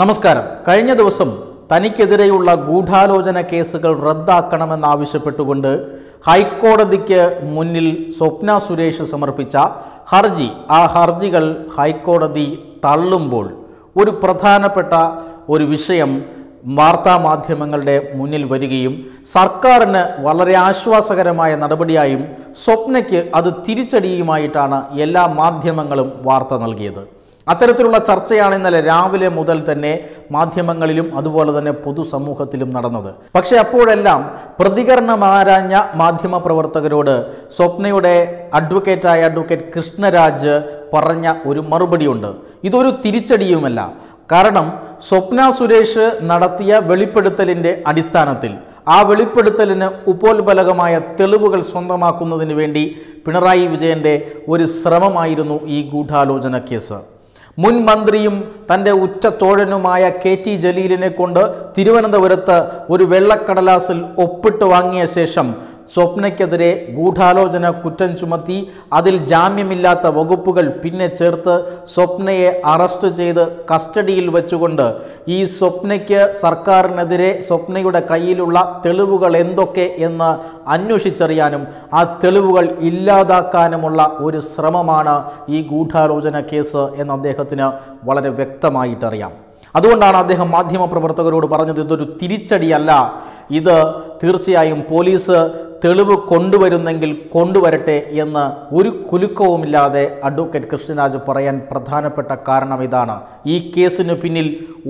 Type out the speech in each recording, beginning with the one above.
നമസ്കാരം കഴിഞ്ഞ ദിവസം തനിക്കെതിരെയുള്ള ഗൂഢാലോചന കേസുകൾ റദ്ദാക്കണമെന്നാവശ്യപ്പെട്ടുകൊണ്ട് ഹൈക്കോടതിക്ക് മുന്നിൽ സ്വപ്ന സുരേഷ് സമർപ്പിച്ച ഹർജി ആ ഹർജികൾ ഹൈക്കോടതി തള്ളുമ്പോൾ ഒരു പ്രധാനപ്പെട്ട ഒരു വിഷയം വാർത്താമാധ്യമങ്ങളുടെ മുന്നിൽ വരികയും സർക്കാരിന് വളരെ ആശ്വാസകരമായ നടപടിയായും സ്വപ്നയ്ക്ക് അത് തിരിച്ചടിയുമായിട്ടാണ് എല്ലാ മാധ്യമങ്ങളും വാർത്ത നൽകിയത് അത്തരത്തിലുള്ള ചർച്ചയാണ് ഇന്നലെ രാവിലെ മുതൽ തന്നെ മാധ്യമങ്ങളിലും അതുപോലെ തന്നെ പൊതുസമൂഹത്തിലും നടന്നത് പക്ഷേ അപ്പോഴെല്ലാം ആരാഞ്ഞ മാധ്യമ പ്രവർത്തകരോട് സ്വപ്നയുടെ അഡ്വക്കേറ്റായ അഡ്വക്കേറ്റ് കൃഷ്ണരാജ് പറഞ്ഞ ഒരു മറുപടിയുണ്ട് ഇതൊരു തിരിച്ചടിയുമല്ല കാരണം സ്വപ്ന സുരേഷ് നടത്തിയ വെളിപ്പെടുത്തലിൻ്റെ അടിസ്ഥാനത്തിൽ ആ വെളിപ്പെടുത്തലിന് ഉപോത്ബലകമായ തെളിവുകൾ സ്വന്തമാക്കുന്നതിന് വേണ്ടി പിണറായി വിജയൻ്റെ ഒരു ശ്രമമായിരുന്നു ഈ ഗൂഢാലോചന കേസ് മുൻ മന്ത്രിയും തൻ്റെ ഉച്ച തോഴനുമായ കെ ടി ജലീലിനെ കൊണ്ട് തിരുവനന്തപുരത്ത് ഒരു വെള്ളക്കടലാസിൽ ഒപ്പിട്ട് വാങ്ങിയ ശേഷം സ്വപ്നയ്ക്കെതിരെ ഗൂഢാലോചന കുറ്റം ചുമത്തി അതിൽ ജാമ്യമില്ലാത്ത വകുപ്പുകൾ പിന്നെ ചേർത്ത് സ്വപ്നയെ അറസ്റ്റ് ചെയ്ത് കസ്റ്റഡിയിൽ വെച്ചുകൊണ്ട് ഈ സ്വപ്നയ്ക്ക് സർക്കാരിനെതിരെ സ്വപ്നയുടെ കയ്യിലുള്ള തെളിവുകൾ എന്തൊക്കെ എന്ന് അന്വേഷിച്ചറിയാനും ആ തെളിവുകൾ ഇല്ലാതാക്കാനുമുള്ള ഒരു ശ്രമമാണ് ഈ ഗൂഢാലോചന കേസ് എന്ന് അദ്ദേഹത്തിന് വളരെ വ്യക്തമായിട്ടറിയാം അതുകൊണ്ടാണ് അദ്ദേഹം മാധ്യമപ്രവർത്തകരോട് പറഞ്ഞത് ഇതൊരു തിരിച്ചടിയല്ല ഇത് തീർച്ചയായും പോലീസ് തെളിവ് കൊണ്ടുവരുന്നെങ്കിൽ കൊണ്ടുവരട്ടെ എന്ന് ഒരു കുലുക്കവുമില്ലാതെ അഡ്വക്കേറ്റ് കൃഷ്ണരാജ് പറയാൻ പ്രധാനപ്പെട്ട കാരണം ഇതാണ് ഈ കേസിന് പിന്നിൽ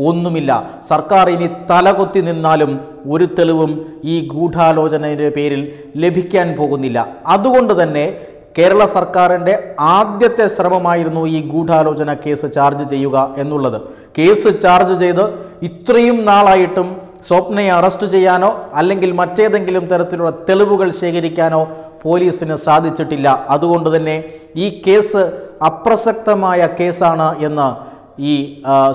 ഒന്നുമില്ല സർക്കാർ ഇനി തലകൊത്തി നിന്നാലും ഒരു തെളിവും ഈ ഗൂഢാലോചനയുടെ പേരിൽ ലഭിക്കാൻ പോകുന്നില്ല അതുകൊണ്ട് തന്നെ കേരള സർക്കാരിൻ്റെ ആദ്യത്തെ ശ്രമമായിരുന്നു ഈ ഗൂഢാലോചന കേസ് ചാർജ് ചെയ്യുക എന്നുള്ളത് കേസ് ചാർജ് ചെയ്ത് ഇത്രയും നാളായിട്ടും സ്വപ്നയെ അറസ്റ്റ് ചെയ്യാനോ അല്ലെങ്കിൽ മറ്റേതെങ്കിലും തരത്തിലുള്ള തെളിവുകൾ ശേഖരിക്കാനോ പോലീസിന് സാധിച്ചിട്ടില്ല അതുകൊണ്ട് തന്നെ ഈ കേസ് അപ്രസക്തമായ കേസാണ് എന്ന് ഈ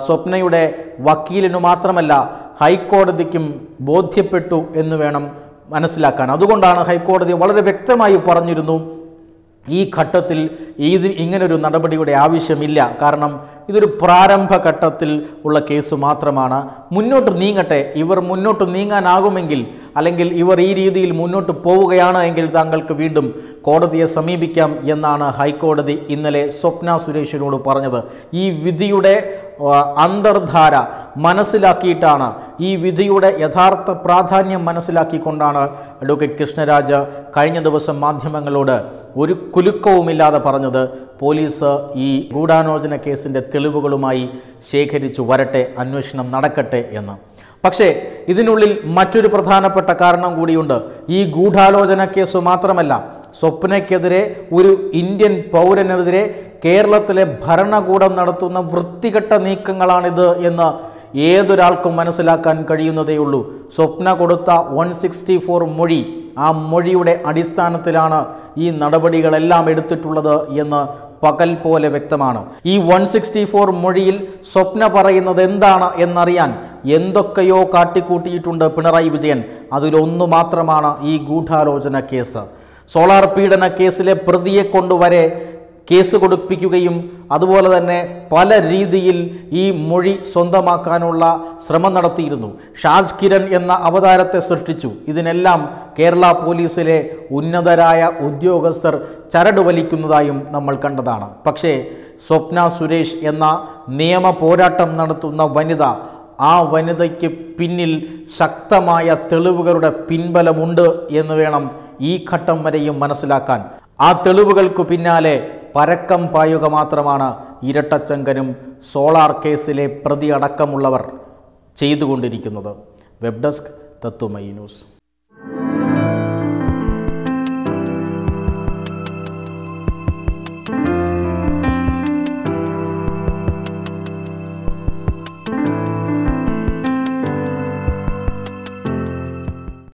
സ്വപ്നയുടെ വക്കീലിനു മാത്രമല്ല ഹൈക്കോടതിക്കും ബോധ്യപ്പെട്ടു എന്ന് വേണം മനസ്സിലാക്കാൻ അതുകൊണ്ടാണ് ഹൈക്കോടതി വളരെ വ്യക്തമായി പറഞ്ഞിരുന്നു ഈ ഘട്ടത്തിൽ ഇത് ഇങ്ങനൊരു നടപടിയുടെ ആവശ്യമില്ല കാരണം ഇതൊരു പ്രാരംഭഘട്ടത്തിൽ ഉള്ള കേസ് മാത്രമാണ് മുന്നോട്ട് നീങ്ങട്ടെ ഇവർ മുന്നോട്ട് നീങ്ങാനാകുമെങ്കിൽ അല്ലെങ്കിൽ ഇവർ ഈ രീതിയിൽ മുന്നോട്ട് പോവുകയാണ് എങ്കിൽ താങ്കൾക്ക് വീണ്ടും കോടതിയെ സമീപിക്കാം എന്നാണ് ഹൈക്കോടതി ഇന്നലെ സ്വപ്ന സുരേഷിനോട് പറഞ്ഞത് ഈ വിധിയുടെ അന്തർധാര മനസ്സിലാക്കിയിട്ടാണ് ഈ വിധിയുടെ യഥാർത്ഥ പ്രാധാന്യം മനസ്സിലാക്കിക്കൊണ്ടാണ് അഡ്വക്കേറ്റ് കൃഷ്ണരാജ് കഴിഞ്ഞ ദിവസം മാധ്യമങ്ങളോട് ഒരു കുലുക്കവുമില്ലാതെ പറഞ്ഞത് പോലീസ് ഈ ഗൂഢാലോചന കേസിൻ്റെ തെളിവുകളുമായി ശേഖരിച്ചു വരട്ടെ അന്വേഷണം നടക്കട്ടെ എന്ന് പക്ഷേ ഇതിനുള്ളിൽ മറ്റൊരു പ്രധാനപ്പെട്ട കാരണം കൂടിയുണ്ട് ഈ ഗൂഢാലോചന കേസ് മാത്രമല്ല സ്വപ്നയ്ക്കെതിരെ ഒരു ഇന്ത്യൻ പൗരനെതിരെ കേരളത്തിലെ ഭരണകൂടം നടത്തുന്ന വൃത്തികെട്ട നീക്കങ്ങളാണിത് എന്ന് ഏതൊരാൾക്കും മനസ്സിലാക്കാൻ കഴിയുന്നതേയുള്ളൂ സ്വപ്ന കൊടുത്ത വൺ സിക്സ്റ്റി ഫോർ മൊഴി ആ മൊഴിയുടെ അടിസ്ഥാനത്തിലാണ് ഈ നടപടികളെല്ലാം എടുത്തിട്ടുള്ളത് എന്ന് പകൽ പോലെ വ്യക്തമാണ് ഈ വൺ സിക്സ്റ്റി ഫോർ മൊഴിയിൽ സ്വപ്ന പറയുന്നത് എന്താണ് എന്നറിയാൻ എന്തൊക്കെയോ കാട്ടിക്കൂട്ടിയിട്ടുണ്ട് പിണറായി വിജയൻ അതിലൊന്നു മാത്രമാണ് ഈ ഗൂഢാലോചന കേസ് സോളാർ പീഡന കേസിലെ പ്രതിയെ കൊണ്ടുവരെ കേസ് കൊടുപ്പിക്കുകയും അതുപോലെ തന്നെ പല രീതിയിൽ ഈ മൊഴി സ്വന്തമാക്കാനുള്ള ശ്രമം നടത്തിയിരുന്നു ഷാജ് കിരൺ എന്ന അവതാരത്തെ സൃഷ്ടിച്ചു ഇതിനെല്ലാം കേരള പോലീസിലെ ഉന്നതരായ ഉദ്യോഗസ്ഥർ ചരട് വലിക്കുന്നതായും നമ്മൾ കണ്ടതാണ് പക്ഷേ സ്വപ്ന സുരേഷ് എന്ന നിയമ പോരാട്ടം നടത്തുന്ന വനിത ആ വനിതയ്ക്ക് പിന്നിൽ ശക്തമായ തെളിവുകളുടെ പിൻബലമുണ്ട് എന്ന് വേണം ഈ ഘട്ടം വരെയും മനസ്സിലാക്കാൻ ആ തെളിവുകൾക്ക് പിന്നാലെ പരക്കം പായുക മാത്രമാണ് ഇരട്ടച്ചങ്കനും സോളാർ കേസിലെ പ്രതി അടക്കമുള്ളവർ ചെയ്തുകൊണ്ടിരിക്കുന്നത് വെബ് ഡെസ്ക് തത്വമൈ ന്യൂസ്